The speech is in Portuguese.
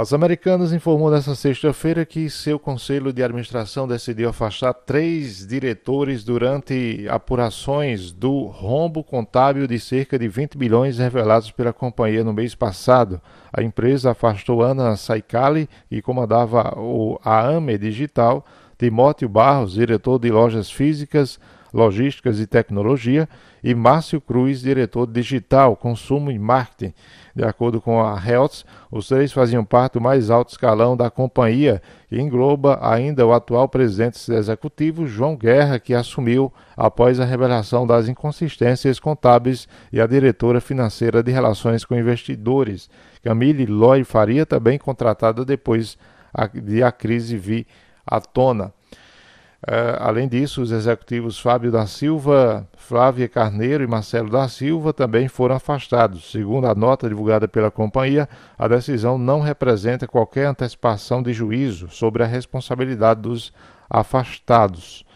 As Americanas informou nesta sexta-feira que seu conselho de administração decidiu afastar três diretores durante apurações do rombo contábil de cerca de 20 bilhões revelados pela companhia no mês passado. A empresa afastou Ana Saikali, que comandava o AME Digital, Timóteo Barros, diretor de lojas físicas, Logísticas e Tecnologia, e Márcio Cruz, diretor digital, consumo e marketing. De acordo com a Heltz, os três faziam parte do mais alto escalão da companhia, que engloba ainda o atual presidente executivo, João Guerra, que assumiu após a revelação das inconsistências contábeis, e a diretora financeira de Relações com Investidores, Camille Loy Faria, também contratada depois de a crise vir à tona. Ah, além disso, os executivos Fábio da Silva, Flávia Carneiro e Marcelo da Silva também foram afastados. Segundo a nota divulgada pela companhia, a decisão não representa qualquer antecipação de juízo sobre a responsabilidade dos afastados.